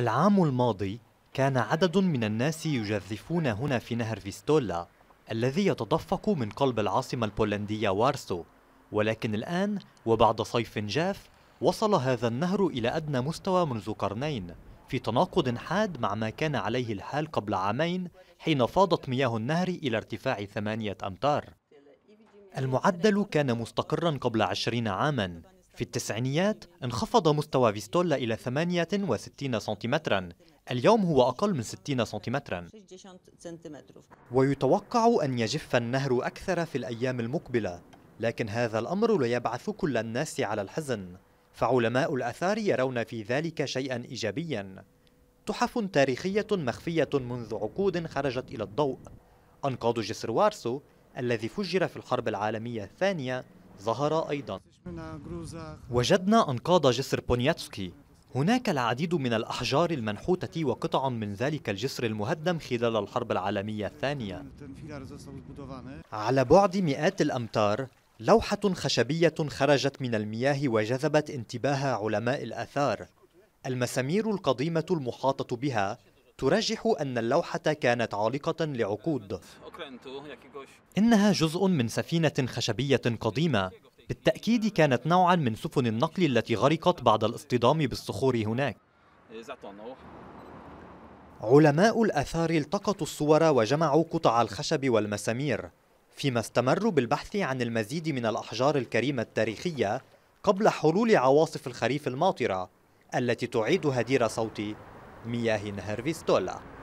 العام الماضي كان عدد من الناس يجذفون هنا في نهر فيستولا الذي يتدفق من قلب العاصمة البولندية وارسو ولكن الآن وبعد صيف جاف وصل هذا النهر إلى أدنى مستوى منذ قرنين في تناقض حاد مع ما كان عليه الحال قبل عامين حين فاضت مياه النهر إلى ارتفاع ثمانية أمتار المعدل كان مستقرا قبل عشرين عاما في التسعينيات انخفض مستوى فيستولا إلى 68 سنتيمترا اليوم هو أقل من 60 سنتيمترا ويتوقع أن يجف النهر أكثر في الأيام المقبلة لكن هذا الأمر لا يبعث كل الناس على الحزن فعلماء الأثار يرون في ذلك شيئا إيجابيا تحف تاريخية مخفية منذ عقود خرجت إلى الضوء أنقاض جسر وارسو الذي فجر في الحرب العالمية الثانية ظهر أيضاً وجدنا أنقاض جسر بونياتسكي هناك العديد من الأحجار المنحوتة وقطع من ذلك الجسر المهدم خلال الحرب العالمية الثانية على بعد مئات الأمتار لوحة خشبية خرجت من المياه وجذبت انتباه علماء الآثار المسامير القديمة المحاطة بها ترجح أن اللوحة كانت عالقة لعقود إنها جزء من سفينة خشبية قديمة بالتأكيد كانت نوعا من سفن النقل التي غرقت بعد الاصطدام بالصخور هناك علماء الأثار التقطوا الصور وجمعوا قطع الخشب والمسامير فيما استمروا بالبحث عن المزيد من الأحجار الكريمة التاريخية قبل حلول عواصف الخريف الماطرة التي تعيد هدير صوت مياه نهر فيستولا